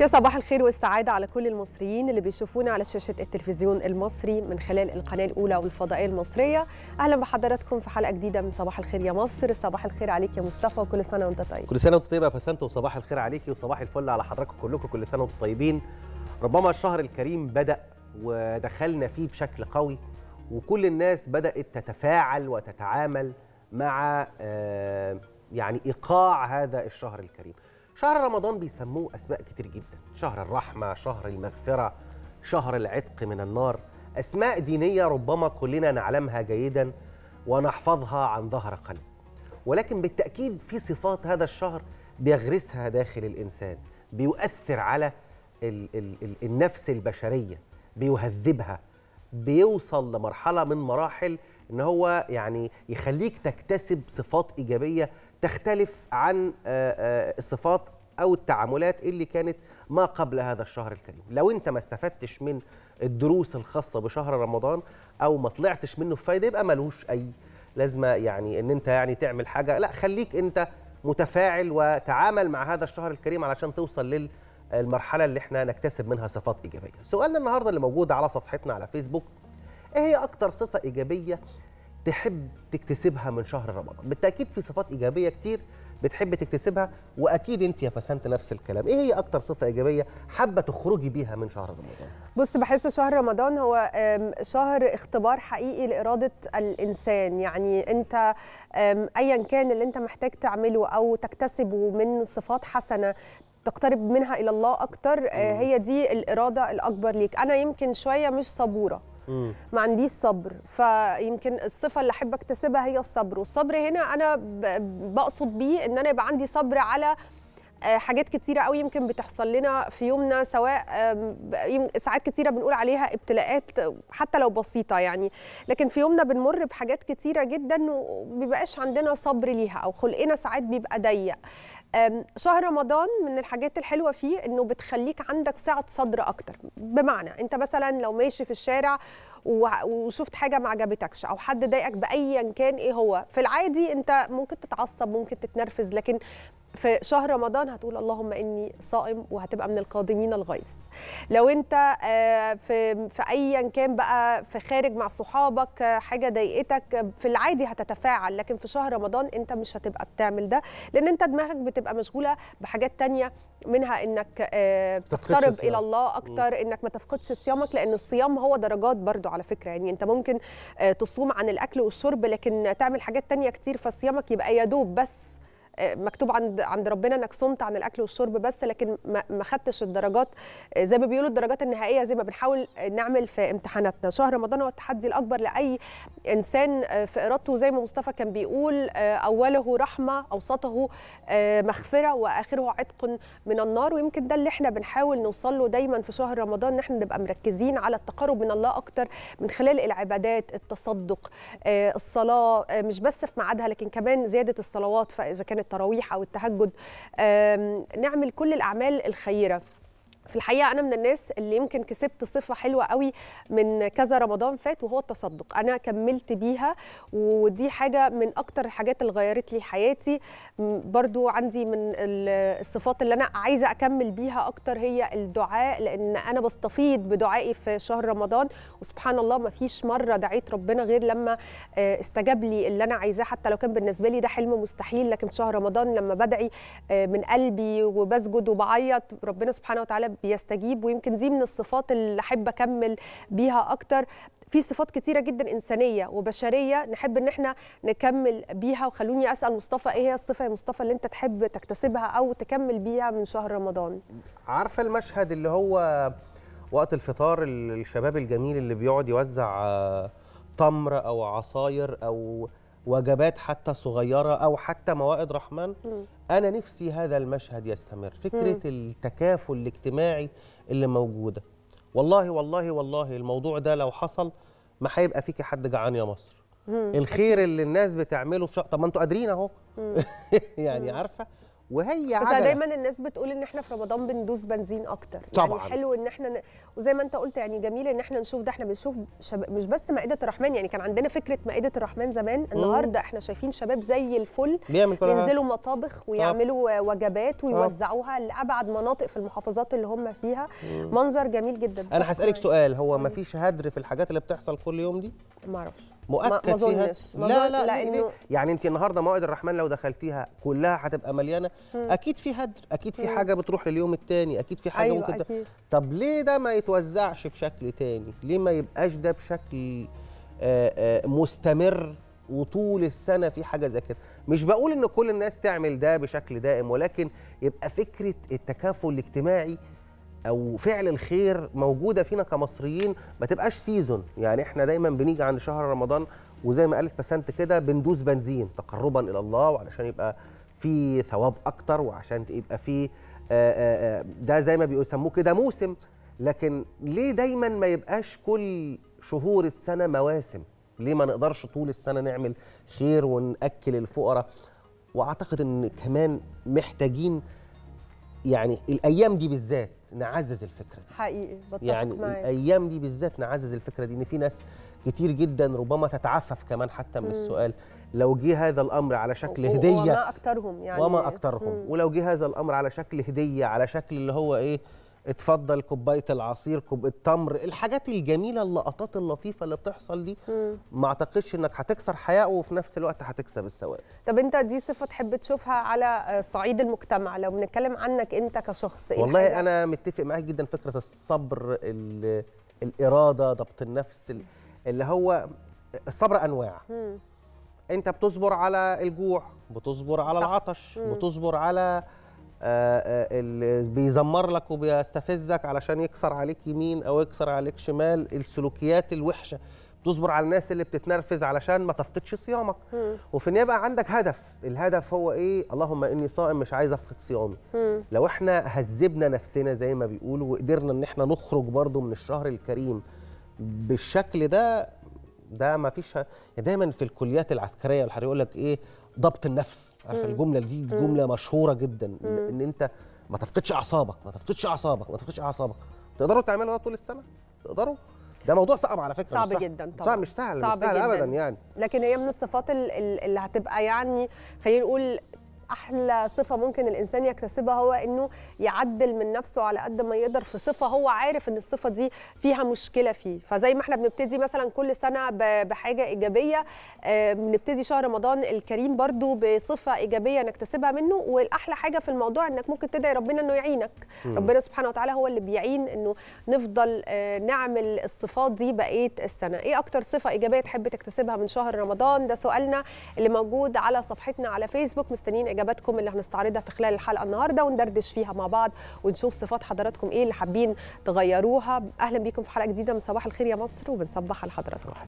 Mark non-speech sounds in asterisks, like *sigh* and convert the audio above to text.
يا صباح الخير والسعادة على كل المصريين اللي بيشوفونا على شاشة التلفزيون المصري من خلال القناة الأولى والفضائية المصرية أهلا بحضراتكم في حلقة جديدة من صباح الخير يا مصر صباح الخير عليك يا مصطفى وكل سنة وأنت طيب كل سنة وأنت طيبة يا فسنت وصباح الخير عليكي وصباح الفل على حضراتكم كلكم كل سنة وأنتم طيبين ربما الشهر الكريم بدأ ودخلنا فيه بشكل قوي وكل الناس بدأت تتفاعل وتتعامل مع آه، يعني إيقاع هذا الشهر الكريم شهر رمضان بيسموه أسماء كتير جدا شهر الرحمة شهر المغفرة شهر العتق من النار أسماء دينية ربما كلنا نعلمها جيدا ونحفظها عن ظهر قلب ولكن بالتأكيد في صفات هذا الشهر بيغرسها داخل الإنسان بيؤثر على الـ الـ الـ النفس البشرية بيهذبها بيوصل لمرحلة من مراحل إن هو يعني يخليك تكتسب صفات إيجابية تختلف عن آه، آه، الصفات او التعاملات اللي كانت ما قبل هذا الشهر الكريم لو انت ما استفدتش من الدروس الخاصه بشهر رمضان او ما طلعتش منه بفايده يبقى ملوش اي لازمه يعني ان انت يعني تعمل حاجه لا خليك انت متفاعل وتعامل مع هذا الشهر الكريم علشان توصل للمرحله اللي احنا نكتسب منها صفات ايجابيه سؤالنا النهارده اللي موجود على صفحتنا على فيسبوك ايه هي اكتر صفه ايجابيه تحب تكتسبها من شهر رمضان بالتاكيد في صفات ايجابيه كتير بتحب تكتسبها واكيد انت يا فسنت نفس الكلام ايه هي اكتر صفه ايجابيه حابه تخرجي بيها من شهر رمضان بص بحس شهر رمضان هو شهر اختبار حقيقي لاراده الانسان يعني انت ايا كان اللي انت محتاج تعمله او تكتسبه من صفات حسنه تقترب منها الى الله اكتر آه، هي دي الاراده الاكبر ليك انا يمكن شويه مش صبوره ما عنديش صبر فيمكن الصفه اللي احب اكتسبها هي الصبر والصبر هنا انا بقصد بيه ان انا يبقى عندي صبر على آه، حاجات كتيرة قوي يمكن بتحصل لنا في يومنا سواء ساعات كتيرة بنقول عليها ابتلاءات حتى لو بسيطة يعني لكن في يومنا بنمر بحاجات كتيرة جدا وبيبقاش عندنا صبر ليها أو خلقنا ساعات بيبقى ضيق شهر رمضان من الحاجات الحلوه فيه انه بتخليك عندك سعه صدر اكتر بمعنى انت مثلا لو ماشي في الشارع وشفت حاجه ما عجبتكش او حد ضايقك بايا كان ايه هو في العادي انت ممكن تتعصب ممكن تتنرفز لكن في شهر رمضان هتقول اللهم اني صائم وهتبقى من القادمين الغيظ لو انت آه، في في ايا كان بقى في خارج مع صحابك آه، حاجه ضايقتك في العادي هتتفاعل لكن في شهر رمضان انت مش هتبقى بتعمل ده لان انت دماغك بتبقى مشغوله بحاجات تانية منها انك آه، تقترب الى الله اكتر انك ما تفقدش صيامك لان الصيام هو درجات برضو على فكره يعني انت ممكن تصوم عن الاكل والشرب لكن تعمل حاجات تانية كتير فصيامك يبقى يا دوب بس مكتوب عند عند ربنا انك صمت عن الاكل والشرب بس لكن ما خدتش الدرجات زي ما بيقولوا الدرجات النهائيه زي ما بنحاول نعمل في امتحاناتنا شهر رمضان هو التحدي الاكبر لاي انسان آه، في ارادته زي ما مصطفى كان بيقول آه، اوله رحمه اوسطه آه، مغفره واخره عتق من النار ويمكن ده اللي احنا بنحاول نوصل له دايما في شهر رمضان ان احنا نبقى مركزين على التقرب من الله اكتر من خلال العبادات التصدق الصلاه مش بس في ميعادها لكن كمان زياده الصلوات فاذا كانت التراويح او التهجد نعمل كل الاعمال الخيره في الحقيقه انا من الناس اللي يمكن كسبت صفه حلوه قوي من كذا رمضان فات وهو التصدق انا كملت بيها ودي حاجه من اكتر الحاجات اللي غيرت لي حياتي برضو عندي من الصفات اللي انا عايزه اكمل بيها اكتر هي الدعاء لان انا بستفيد بدعائي في شهر رمضان وسبحان الله ما فيش مره دعيت ربنا غير لما آه، استجاب لي اللي انا عايزاه حتى لو كان بالنسبه لي ده حلم مستحيل لكن في شهر رمضان لما بدعي آه، من قلبي وبسجد وبعيط ربنا سبحانه وتعالى بيستجيب ويمكن دي من الصفات اللي احب اكمل بيها اكتر في صفات كتيرة جدا إنسانية وبشرية نحب إن احنا نكمل بيها وخلوني أسأل مصطفى إيه هي الصفة يا مصطفى اللي أنت تحب تكتسبها أو تكمل بيها من شهر رمضان عارفة المشهد اللي هو وقت الفطار الشباب الجميل اللي بيقعد يوزع آه، تمر أو عصاير أو وجبات حتى صغيرة أو حتى موائد رحمن م. أنا نفسي هذا المشهد يستمر فكرة م. التكافل الاجتماعي اللي موجودة والله والله والله الموضوع ده لو حصل ما هيبقى فيكي حد جعان يا مصر الخير اللي الناس بتعمله في شق... طب ما انتوا قادرين اهو *laughs* يعني عارفه وهي بس دايما الناس بتقول ان احنا في رمضان بندوس بنزين اكتر يعني طبعا يعني حلو ان احنا ن... وزي ما انت قلت يعني جميل ان احنا نشوف ده احنا بنشوف شب... مش بس مائده الرحمن يعني كان عندنا فكره مائده الرحمن زمان النهارده احنا شايفين شباب زي الفل بيعمل كل ينزلوا مطابخ ويعملوا طب. وجبات ويوزعوها طب. لابعد مناطق في المحافظات اللي هم فيها مم. منظر جميل جدا انا هسالك سؤال هو ما فيش هدر في الحاجات اللي بتحصل كل يوم دي ما اعرفش مؤكد ما فيها لا لا, لا لأنه... يعني انت النهارده موائد الرحمن لو دخلتيها كلها هتبقى مليانه اكيد في هدر اكيد في حاجه بتروح لليوم الثاني اكيد في حاجه أيوة ممكن أكيد. طب ليه ده ما يتوزعش بشكل ثاني ليه ما يبقاش ده بشكل آه، آه، مستمر وطول السنه في حاجه زي كده مش بقول ان كل الناس تعمل ده بشكل دائم ولكن يبقى فكره التكافل الاجتماعي او فعل الخير موجوده فينا كمصريين ما تبقاش سيزون يعني احنا دايما بنيجي عند شهر رمضان وزي ما قالت بسنت كده بندوس بنزين تقربا الى الله وعلشان يبقى في ثواب اكتر وعشان يبقى في آه، آه، آه، ده زي ما بيسموه كده موسم لكن ليه دايما ما يبقاش كل شهور السنه مواسم ليه ما نقدرش طول السنه نعمل خير وناكل الفقراء واعتقد ان كمان محتاجين يعني الايام دي بالذات نعزز الفكره دي حقيقي بتفق يعني معك. الايام دي بالذات نعزز الفكره دي ان في ناس كتير جدا ربما تتعفف كمان حتى من السؤال لو جه هذا الامر على شكل هديه وما اكثرهم يعني وما اكثرهم ولو جه هذا الامر على شكل هديه على شكل اللي هو ايه اتفضل كوبايه العصير كوب التمر الحاجات الجميله اللقطات اللطيفه اللي بتحصل دي ما اعتقدش انك هتكسر حياه وفي نفس الوقت هتكسب الثواب طب انت دي صفه تحب تشوفها على صعيد المجتمع لو بنتكلم عنك انت كشخص إيه والله الحاجة؟ انا متفق معاك جدا فكره الصبر الاراده ضبط النفس اللي هو الصبر انواع مم. انت بتصبر على الجوع بتصبر على صح. العطش مم. بتصبر على آه، آه، بيزمر لك وبيستفزك علشان يكسر عليك يمين او يكسر عليك شمال السلوكيات الوحشه تصبر على الناس اللي بتتنرفز علشان ما تفقدش صيامك وفي النهايه بقى عندك هدف الهدف هو ايه اللهم اني صائم مش عايز افقد صيامي لو احنا هذبنا نفسنا زي ما بيقولوا وقدرنا ان احنا نخرج برضو من الشهر الكريم بالشكل ده ده ما فيش يعني دايما في الكليات العسكريه والحرب يقول لك ايه ضبط النفس عارف الجمله دي جمله مشهوره جدا ان انت ما تفقدش اعصابك ما تفقدش اعصابك ما تفقدش اعصابك تقدروا تعملوا ده طول السنه تقدروا ده موضوع صعب على فكره صعب جدا طبعا صعب مش سهل صعب مش سهل جداً. ابدا يعني لكن هي من الصفات اللي هتبقى يعني خلينا نقول احلى صفه ممكن الانسان يكتسبها هو انه يعدل من نفسه على قد ما يقدر في صفه هو عارف ان الصفه دي فيها مشكله فيه فزي ما احنا بنبتدي مثلا كل سنه بحاجه ايجابيه آه، بنبتدي شهر رمضان الكريم برضو بصفه ايجابيه نكتسبها منه والاحلى حاجه في الموضوع انك ممكن تدعي ربنا انه يعينك م. ربنا سبحانه وتعالى هو اللي بيعين انه نفضل آه، نعمل الصفات دي بقيه السنه ايه اكتر صفه ايجابيه تحب تكتسبها من شهر رمضان ده سؤالنا اللي موجود على صفحتنا على فيسبوك مستنيين اجاباتكم اللي هنستعرضها في خلال الحلقه النهارده وندردش فيها مع بعض ونشوف صفات حضراتكم ايه اللي حابين تغيروها اهلا بيكم في حلقه جديده من صباح الخير يا مصر وبنصبح على حضراتكم